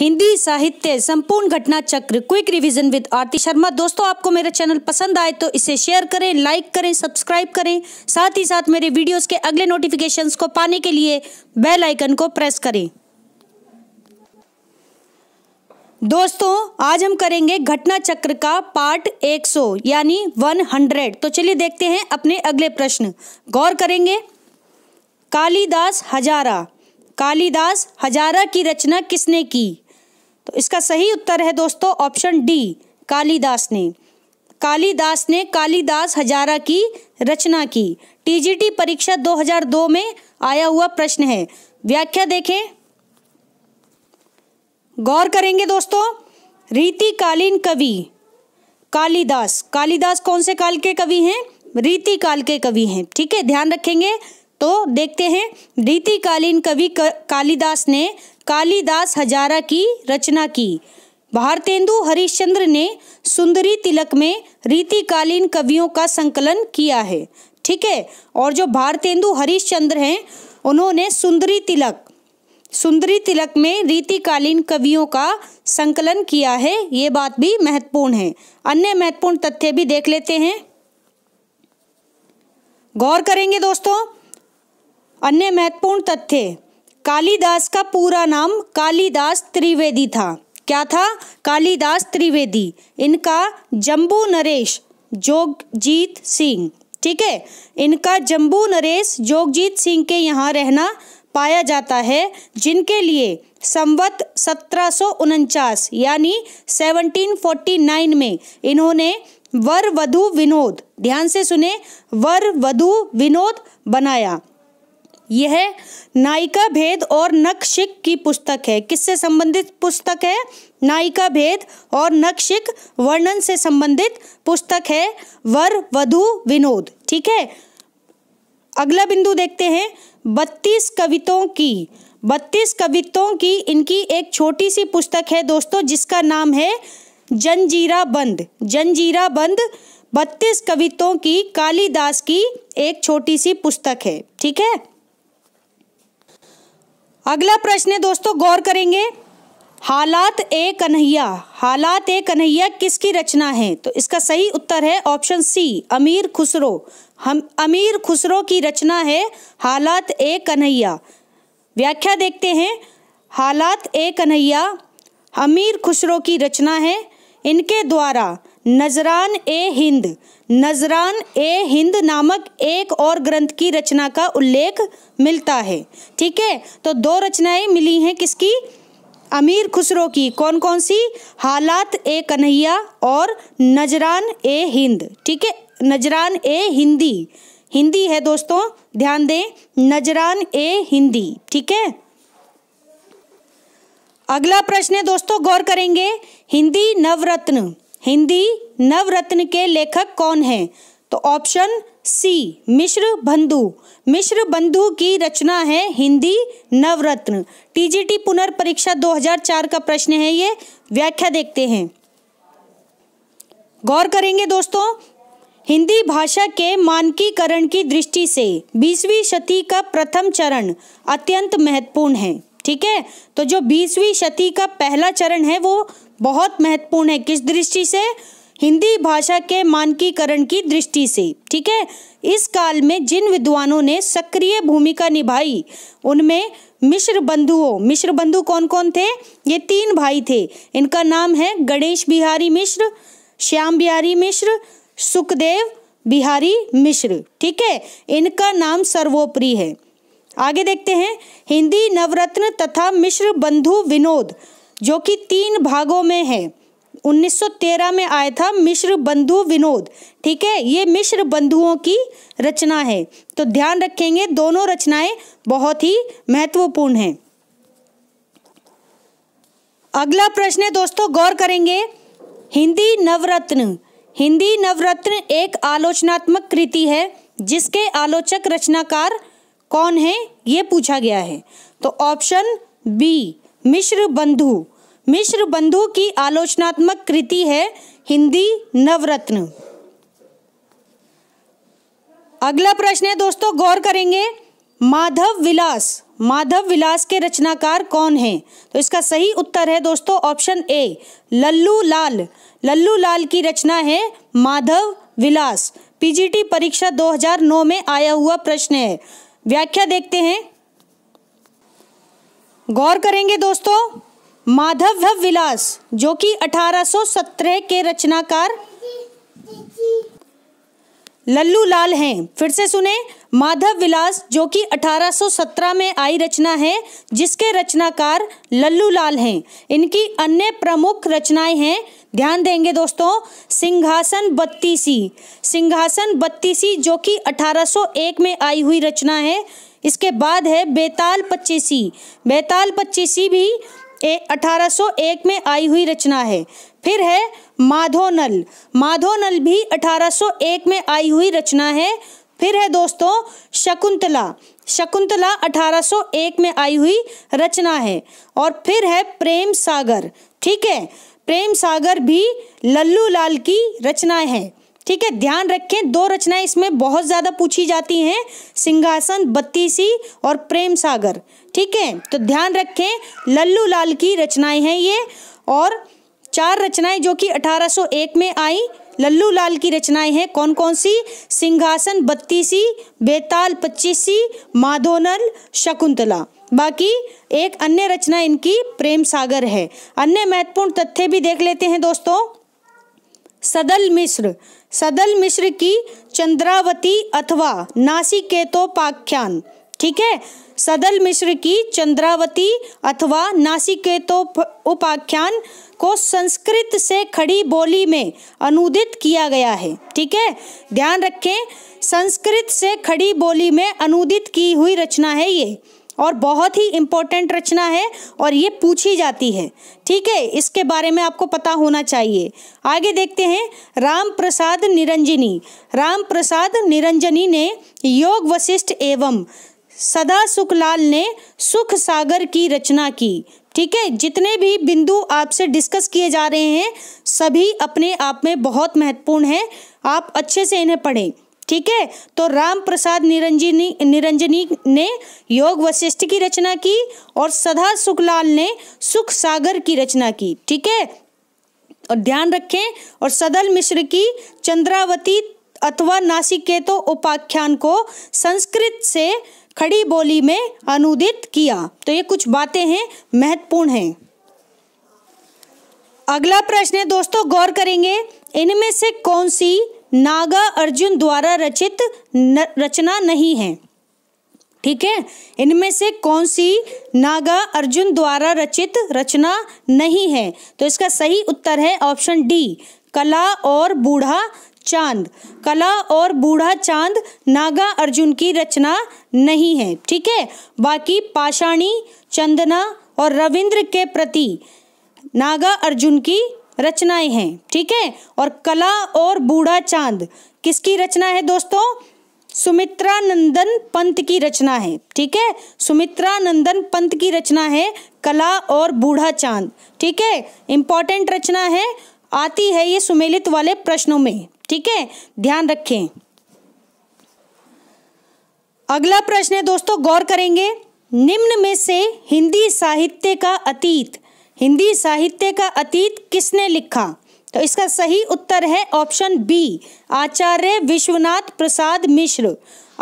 हिंदी साहित्य संपूर्ण घटना चक्र quick revision with Aarti Sharma दोस्तों आपको मेरा चैनल पसंद आए तो इसे शेयर करें लाइक करें सब्सक्राइब करें साथ ही साथ मेरे वीडियोस के अगले नोटिफिकेशंस को पाने के लिए बेल आइकन को प्रेस करें दोस्तों आज हम करेंगे घटना चक्र का पार्ट 100 यानी 100 तो चलिए देखते हैं अपने अगले प्रश्न गौर करेंगे कालीदास हजारा कालिदास हजारा की रचना किसने की तो इसका सही उत्तर है दोस्तों ऑप्शन डी कालीदास ने कालीदास ने कालीदास हजारा की रचना की टीजीटी परीक्षा 2002 में आया हुआ प्रश्न है व्याख्या देखें गौर करेंगे दोस्तों रीतिकालीन कवि कालीदास कालीदास कौन से काल के कवि हैं रीति काल के कवि हैं ठीक है ध्यान रखेंगे तो देखते हैं रीतिकालीन कवि कालीदास ने कालिदास हजारा की रचना की भारतेंदु हरिश्चंद्र ने सुंदरी तिलक में रीतिकालीन कवियों का संकलन किया है ठीक है और जो भारतेंदु हरिश्चंद्र हैं उन्होंने सुंदरी तिलक सुंदरी तिलक में रीतिकालीन कवियों का संकलन किया है ये बात भी महत्वपूर्ण है अन्य महत्वपूर्ण तथ्य भी देख लेते हैं गौर करेंगे दोस्तों अन्य महत्वपूर्ण तथ्य कालिदास का पूरा नाम कालिदास त्रिवेदी था क्या था कालिदास त्रिवेदी इनका जम्बू नरेश जोगजीत सिंह ठीक है इनका जम्बू नरेश जोगजीत सिंह के यहाँ रहना पाया जाता है जिनके लिए संवत सत्रह यानी 1749 में इन्होंने वर वधु विनोद ध्यान से सुने वर वधु विनोद बनाया यह नायिका भेद और नक्शिक की पुस्तक है किससे संबंधित पुस्तक है नायिका भेद और नक्शिक वर्णन से संबंधित पुस्तक है वर वधु विनोद ठीक है अगला बिंदु देखते हैं बत्तीस कवितों की बत्तीस कवितों की इनकी एक छोटी सी पुस्तक है दोस्तों जिसका नाम है जंजीरा बंद जंजीरा बंद बत्तीस कवितों की कालिदास की एक छोटी सी पुस्तक है ठीक है अगला प्रश्न है दोस्तों गौर करेंगे हालात ए कन्हैया हालात ए कन्हैया किसकी रचना है तो इसका सही उत्तर है ऑप्शन सी अमीर खुसरो हम अमीर खुसरो की रचना है हालात ए कन्हैया व्याख्या देखते हैं हालात ए कन्हैया अमीर खुसरो की रचना है इनके द्वारा नजरान ए हिंद नजरान ए हिंद नामक एक और ग्रंथ की रचना का उल्लेख मिलता है ठीक है तो दो रचनाएं मिली हैं किसकी अमीर खुसरो की कौन कौन सी हालात ए कन्हैया और नजरान ए हिंद ठीक है नजरान ए हिंदी हिंदी है दोस्तों ध्यान दें नजरान ए हिंदी ठीक है अगला प्रश्न है दोस्तों गौर करेंगे हिंदी नवरत्न हिंदी नवरत्न के लेखक कौन हैं तो ऑप्शन सी मिश्र बंधु मिश्र बंधु की रचना है हिंदी नवरत्न टीजीटी पुनर्परीक्षा 2004 का प्रश्न है ये व्याख्या देखते हैं गौर करेंगे दोस्तों हिंदी भाषा के मानकीकरण की दृष्टि से 20वीं शती का प्रथम चरण अत्यंत महत्वपूर्ण है ठीक है तो जो 20वीं शती का पहला चरण है वो बहुत महत्वपूर्ण है किस दृष्टि से हिंदी भाषा के मानकीकरण की दृष्टि से ठीक है इस काल में जिन विद्वानों ने सक्रिय भूमिका निभाई उनमें मिश्र बंधुओं मिश्र बंधु कौन कौन थे ये तीन भाई थे इनका नाम है गणेश बिहारी मिश्र श्याम बिहारी मिश्र सुखदेव बिहारी मिश्र ठीक है इनका नाम सर्वोपरि है आगे देखते हैं हिंदी नवरत्न तथा मिश्र बंधु विनोद जो कि तीन भागों में है 1913 में आया था मिश्र बंधु विनोद ठीक है ये मिश्र बंधुओं की रचना है तो ध्यान रखेंगे दोनों रचनाएं बहुत ही महत्वपूर्ण हैं अगला प्रश्न है दोस्तों गौर करेंगे हिंदी नवरत्न हिंदी नवरत्न एक आलोचनात्मक कृति है जिसके आलोचक रचनाकार कौन है ये पूछा गया है तो ऑप्शन बी मिश्र बंधु मिश्र बंधु की आलोचनात्मक कृति है हिंदी नवरत्न अगला प्रश्न है दोस्तों गौर करेंगे माधव विलास माधव विलास के रचनाकार कौन है तो इसका सही उत्तर है दोस्तों ऑप्शन ए लल्लू लाल लल्लू लाल की रचना है माधव विलास पीजीटी परीक्षा 2009 में आया हुआ प्रश्न है व्याख्या देखते हैं गौर करेंगे दोस्तों माधव विलास जो कि 1817 के रचनाकार लल्लू लाल हैं फिर से सुने माधव विलास जो कि 1817 में आई रचना है जिसके रचनाकार लल्लू लाल हैं इनकी अन्य प्रमुख रचनाएं हैं ध्यान देंगे दोस्तों सिंहासन बत्तीसी सिंहासन बत्तीसी जो कि 1801 में आई हुई रचना है इसके बाद है बेताल पच्चीसी बेताल पच्चीसी भी अठारह में आई हुई रचना है फिर है माधोनल माधोनल भी 1801 में आई हुई रचना है फिर है दोस्तों शकुंतला शकुंतला 1801 में आई हुई रचना है और फिर है प्रेम सागर ठीक है प्रेम सागर भी लल्लू लाल की रचना है ठीक है ध्यान रखें दो रचनाएं इसमें बहुत ज़्यादा पूछी जाती हैं सिंहासन बत्तीसी और प्रेम सागर ठीक है तो ध्यान रखें लल्लू लाल की रचनाएं हैं ये और चार रचनाएं जो कि 1801 में आई लल्लू लाल की रचनाएं हैं कौन कौन सी सिंहासन बत्तीसी बेताल पच्चीसी माधोनल शकुंतला बाकी एक अन्य रचना इनकी प्रेम सागर है अन्य महत्वपूर्ण तथ्य भी देख लेते हैं दोस्तों सदल मिश्र सदल मिश्र की चंद्रावती अथवा नासिकेतोपाख्यान ठीक है सदल मिश्र की चंद्रावती अथवा नासिकेतो उपाख्यान को संस्कृत से खड़ी बोली में अनुदित किया गया है ठीक है ध्यान रखें संस्कृत से खड़ी बोली में अनुदित की हुई रचना है ये और बहुत ही इम्पोर्टेंट रचना है और ये पूछी जाती है ठीक है इसके बारे में आपको पता होना चाहिए आगे देखते हैं राम प्रसाद निरंजनी राम प्रसाद निरंजनी ने योग वशिष्ठ एवं सदा सुखलाल ने सुख सागर की रचना की ठीक है जितने भी बिंदु आपसे डिस्कस किए जा रहे हैं सभी अपने आप में बहुत महत्वपूर्ण हैं आप अच्छे से इन्हें पढ़ें ठीक है तो राम प्रसाद निरंजनी निरंजनी ने योग वशिष्ठ की रचना की और सदा सुखलाल ने सुख सागर की रचना की ठीक है और ध्यान रखें और सदल मिश्र की चंद्रावती अथवा नासिकेतो उपाख्यान को संस्कृत से खड़ी बोली में अनुदित किया तो ये कुछ बातें हैं महत्वपूर्ण हैं अगला प्रश्न है दोस्तों गौर करेंगे इनमें से कौन सी नागा अर्जुन द्वारा रचित न, रचना नहीं है ठीक है इनमें से कौन सी नागा अर्जुन द्वारा रचित रचना नहीं है तो इसका सही उत्तर है ऑप्शन डी कला और बूढ़ा चांद कला और बूढ़ा चांद नागा अर्जुन की रचना नहीं है ठीक है बाकी पाषाणी चंदना और रविंद्र के प्रति नागा अर्जुन की रचनाएं हैं ठीक है और कला और बूढ़ा चांद किसकी रचना है दोस्तों सुमित्रा नंदन पंत की रचना है ठीक है सुमित्रा नंदन पंत की रचना है कला और बूढ़ा चांद ठीक है इंपॉर्टेंट रचना है आती है ये सुमेलित वाले प्रश्नों में ठीक है ध्यान रखें अगला प्रश्न है दोस्तों गौर करेंगे निम्न में से हिंदी साहित्य का अतीत हिंदी साहित्य का अतीत किसने लिखा तो इसका सही उत्तर है ऑप्शन बी आचार्य विश्वनाथ प्रसाद मिश्र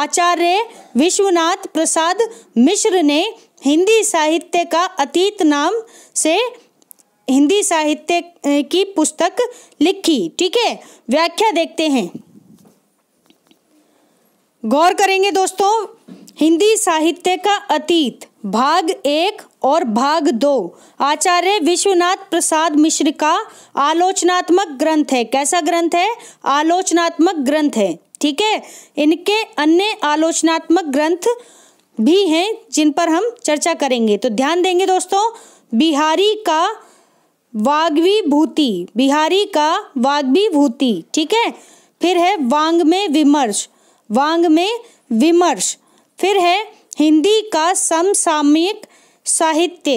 आचार्य विश्वनाथ प्रसाद मिश्र ने हिंदी साहित्य का अतीत नाम से हिंदी साहित्य की पुस्तक लिखी ठीक है व्याख्या देखते हैं गौर करेंगे दोस्तों हिंदी साहित्य का अतीत भाग एक और भाग दो आचार्य विश्वनाथ प्रसाद मिश्र का आलोचनात्मक ग्रंथ है कैसा ग्रंथ है आलोचनात्मक ग्रंथ है ठीक है इनके अन्य आलोचनात्मक ग्रंथ भी हैं जिन पर हम चर्चा करेंगे तो ध्यान देंगे दोस्तों बिहारी का वाग्वी भूति बिहारी का वाग्वी भूति ठीक है फिर है वांग में विमर्श वांग में विमर्श फिर है हिंदी का समसामयिक साहित्य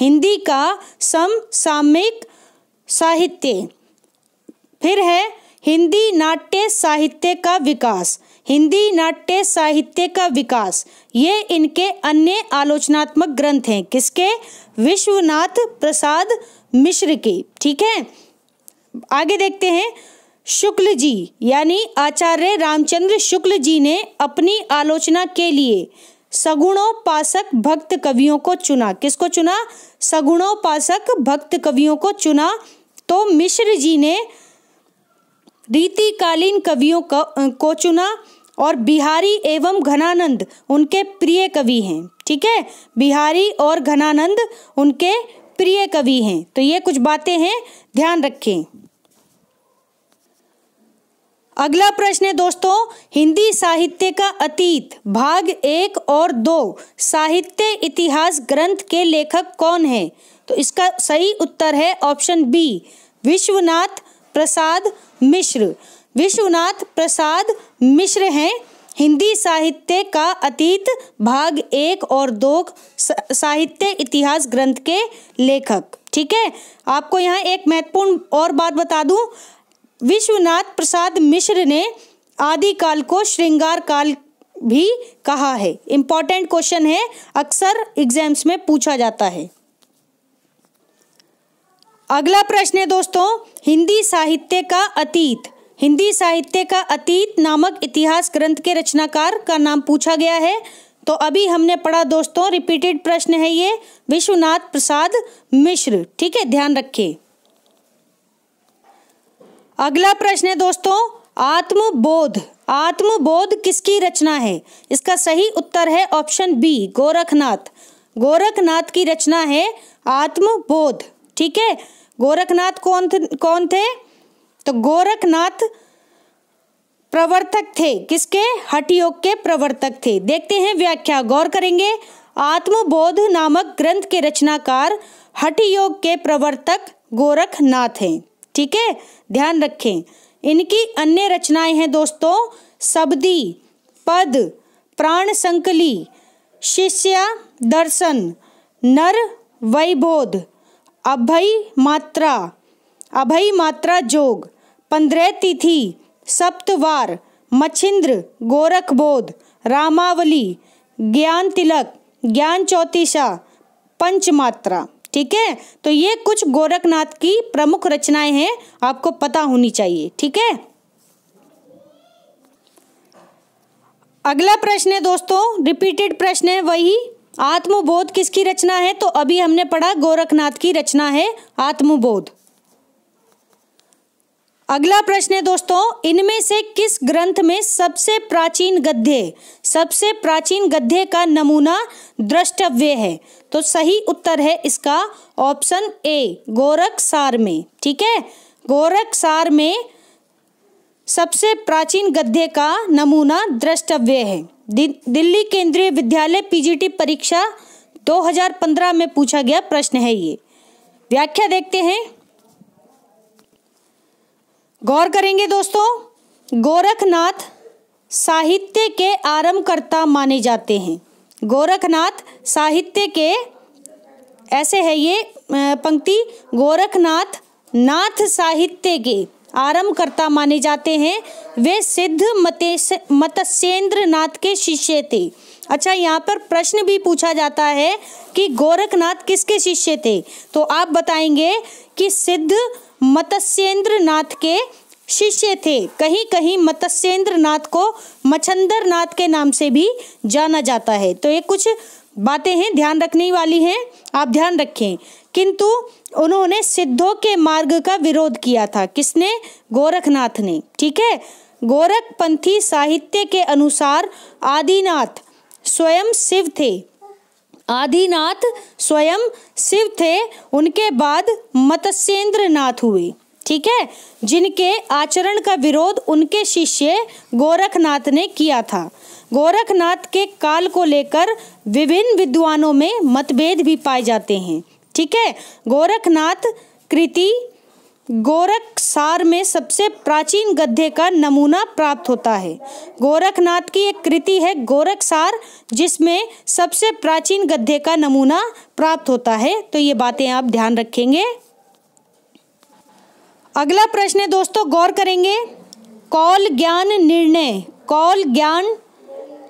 हिंदी का समसामयिक साहित्य फिर है हिंदी नाट्य साहित्य का विकास हिंदी नाट्य साहित्य का विकास ये इनके अन्य आलोचनात्मक ग्रंथ हैं किसके विश्वनाथ प्रसाद मिश्र के ठीक है आगे देखते हैं शुक्ल जी यानी आचार्य रामचंद्र शुक्ल जी ने अपनी आलोचना के लिए सगुणोपासक भक्त कवियों को चुना किसको चुना सगुणोपासक भक्त कवियों को चुना तो मिश्र जी ने रीतिकालीन कवियों को चुना और बिहारी एवं घनानंद उनके प्रिय कवि हैं ठीक है बिहारी और घनानंद उनके प्रिय कवि हैं तो ये कुछ बातें हैं ध्यान रखें अगला प्रश्न है दोस्तों हिंदी साहित्य का अतीत भाग एक और दो साहित्य इतिहास ग्रंथ के लेखक कौन है तो इसका सही उत्तर है ऑप्शन बी विश्वनाथ प्रसाद मिश्र विश्वनाथ प्रसाद मिश्र हैं हिंदी साहित्य का अतीत भाग एक और दो साहित्य इतिहास ग्रंथ के लेखक ठीक है आपको यहाँ एक महत्वपूर्ण और बात बता दूं विश्वनाथ प्रसाद मिश्र ने आदि काल को श्रृंगार काल भी कहा है इंपॉर्टेंट क्वेश्चन है अक्सर एग्जाम्स में पूछा जाता है अगला प्रश्न है दोस्तों हिंदी साहित्य का अतीत हिंदी साहित्य का अतीत नामक इतिहास ग्रंथ के रचनाकार का नाम पूछा गया है तो अभी हमने पढ़ा दोस्तों रिपीटेड प्रश्न है ये विश्वनाथ प्रसाद मिश्र ठीक है ध्यान रखें अगला प्रश्न है दोस्तों आत्मबोध आत्मबोध किसकी रचना है इसका सही उत्तर है ऑप्शन बी गोरखनाथ गोरखनाथ की रचना है आत्मबोध ठीक है गोरखनाथ कौन थे कौन थे तो गोरखनाथ प्रवर्तक थे किसके हठयोग के प्रवर्तक थे देखते हैं व्याख्या गौर करेंगे आत्मबोध नामक ग्रंथ के रचनाकार हठयोग के प्रवर्तक गोरखनाथ हैं ठीक है ठीके? ध्यान रखें इनकी अन्य रचनाएं हैं दोस्तों शब्दी पद प्राण संकली शिष्य दर्शन नर वैबोध अभय मात्रा अभय मात्रा जोग पंद्रह तिथि सप्तवार मच्छिंद्र गोरखबोध रामावली ज्ञान तिलक ज्ञान चौतीसा पंचमात्रा ठीक है तो ये कुछ गोरखनाथ की प्रमुख रचनाएं हैं आपको पता होनी चाहिए ठीक है अगला प्रश्न है दोस्तों रिपीटेड प्रश्न है वही आत्मबोध किसकी रचना है तो अभी हमने पढ़ा गोरखनाथ की रचना है आत्मबोध अगला प्रश्न है दोस्तों इनमें से किस ग्रंथ में सबसे प्राचीन गद्य सबसे प्राचीन गद्य का नमूना द्रष्टव्य है तो सही उत्तर है इसका ऑप्शन ए गोरख सार में ठीक है गोरख सार में सबसे प्राचीन गद्य का नमूना द्रष्टव्य है दि, दिल्ली केंद्रीय विद्यालय पीजीटी परीक्षा 2015 में पूछा गया प्रश्न है ये व्याख्या देखते हैं गौर करेंगे दोस्तों गोरखनाथ साहित्य के आरंभकर्ता माने जाते हैं गोरखनाथ साहित्य के ऐसे है ये पंक्ति गोरखनाथ नाथ साहित्य के आरंभकर्ता माने जाते हैं वे सिद्ध मतेंद्र नाथ के शिष्य थे अच्छा यहाँ पर प्रश्न भी पूछा जाता है कि गोरखनाथ किसके शिष्य थे तो आप बताएंगे कि सिद्ध मत्स्येंद्र नाथ के शिष्य थे कहीं कहीं मत्स्येंद्र नाथ को मच्छंदर नाथ के नाम से भी जाना जाता है तो ये कुछ बातें हैं ध्यान रखने वाली हैं आप ध्यान रखें किंतु उन्होंने सिद्धों के मार्ग का विरोध किया था किसने गोरखनाथ ने ठीक है गोरखपंथी साहित्य के अनुसार आदिनाथ स्वयं शिव थे आदिनाथ स्वयं शिव थे उनके बाद मत्स्येंद्र नाथ हुए ठीक है जिनके आचरण का विरोध उनके शिष्य गोरखनाथ ने किया था गोरखनाथ के काल को लेकर विभिन्न विद्वानों में मतभेद भी पाए जाते हैं ठीक है गोरखनाथ कृति गोरखसार में सबसे प्राचीन गद्य का नमूना प्राप्त होता है गोरखनाथ की एक कृति है गोरखसार जिसमें सबसे प्राचीन गद्य का नमूना प्राप्त होता है तो ये बातें आप ध्यान रखेंगे अगला प्रश्न है दोस्तों गौर करेंगे कौल ज्ञान निर्णय कौल ज्ञान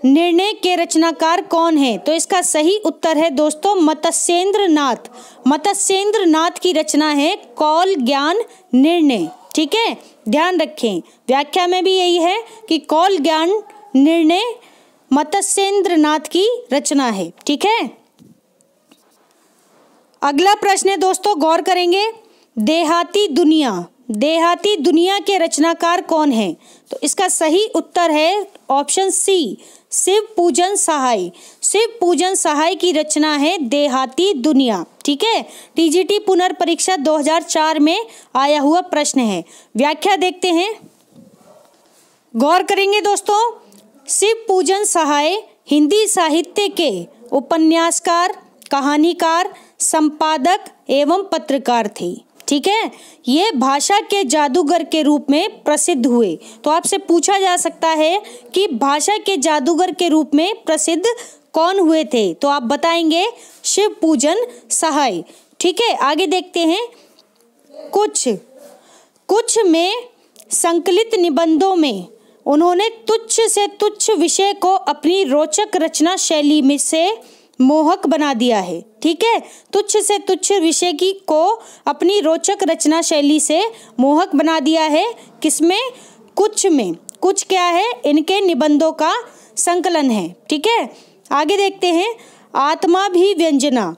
निर्णय के रचनाकार कौन है तो इसका सही उत्तर है दोस्तों मत्स्येंद्र नाथ मत्स्येंद्र नाथ की रचना है कौल ज्ञान निर्णय ठीक है ध्यान रखें व्याख्या में भी यही है कि कौल ज्ञान निर्णय मत्स्येंद्र नाथ की रचना है ठीक है अगला प्रश्न है दोस्तों गौर करेंगे देहाती दुनिया देहाती दुनिया के रचनाकार कौन है तो इसका सही उत्तर है ऑप्शन सी शिव पूजन सहाय शिव पूजन सहाय की रचना है देहाती दुनिया ठीक है टीजीटी पुनर्परीक्षा 2004 में आया हुआ प्रश्न है व्याख्या देखते हैं गौर करेंगे दोस्तों शिव पूजन सहाय हिंदी साहित्य के उपन्यासकार कहानीकार संपादक एवं पत्रकार थे ठीक है ये भाषा के जादूगर के रूप में प्रसिद्ध हुए तो आपसे पूछा जा सकता है कि भाषा के जादूगर के रूप में प्रसिद्ध कौन हुए थे तो आप बताएंगे शिव पूजन सहाय ठीक है आगे देखते हैं कुछ कुछ में संकलित निबंधों में उन्होंने तुच्छ से तुच्छ विषय को अपनी रोचक रचना शैली में से मोहक बना दिया है ठीक है तुच्छ से तुच्छ विषय की को अपनी रोचक रचना शैली से मोहक बना दिया है किसमें कुछ में कुछ क्या है इनके निबंधों का संकलन है ठीक है आगे देखते हैं आत्मा भी व्यंजना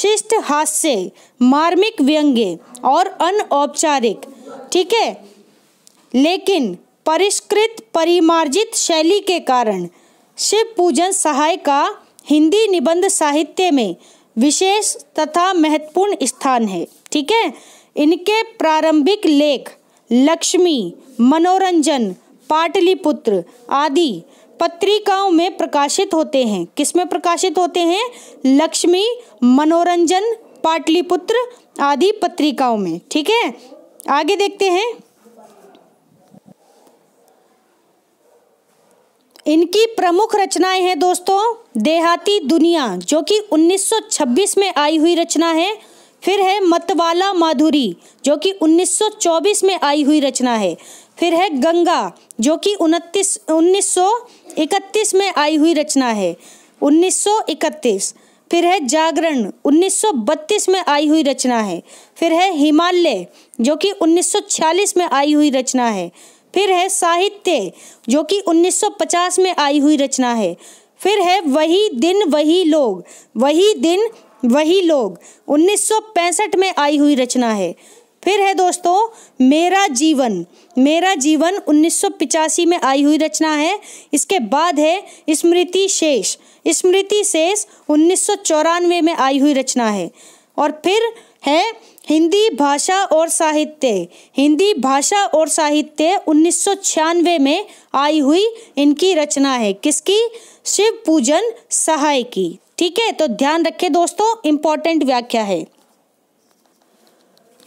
शिष्ट हास्य मार्मिक व्यंग्य और अनौपचारिक ठीक है लेकिन परिष्कृत परिमार्जित शैली के कारण शिव पूजन सहाय का हिंदी निबंध साहित्य में विशेष तथा महत्वपूर्ण स्थान है ठीक है इनके प्रारंभिक लेख लक्ष्मी मनोरंजन पाटलिपुत्र आदि पत्रिकाओं में प्रकाशित होते हैं किसमें प्रकाशित होते हैं लक्ष्मी मनोरंजन पाटलिपुत्र आदि पत्रिकाओं में ठीक है आगे देखते हैं इनकी प्रमुख रचनाएं हैं दोस्तों देहाती दुनिया जो कि 1926 में आई हुई रचना है फिर है मतवाला माधुरी जो कि 1924 में आई हुई रचना है फिर है गंगा जो कि उनतीस 1931 में आई हुई रचना है 1931 फिर है जागरण 1932 में आई हुई रचना है फिर है हिमालय जो कि 1946 में आई हुई रचना है फिर है साहित्य जो कि 1950 में आई हुई रचना है फिर है वही दिन वही लोग वही दिन वही लोग 1965 में आई हुई रचना है फिर है दोस्तों मेरा जीवन मेरा जीवन उन्नीस में आई हुई रचना है इसके बाद है स्मृति शेष स्मृति शेष उन्नीस में आई हुई रचना है और फिर है हिंदी भाषा और साहित्य हिंदी भाषा और साहित्य उन्नीस में आई हुई इनकी रचना है किसकी शिव पूजन सहाय की ठीक है तो ध्यान रखें दोस्तों इम्पॉर्टेंट व्याख्या है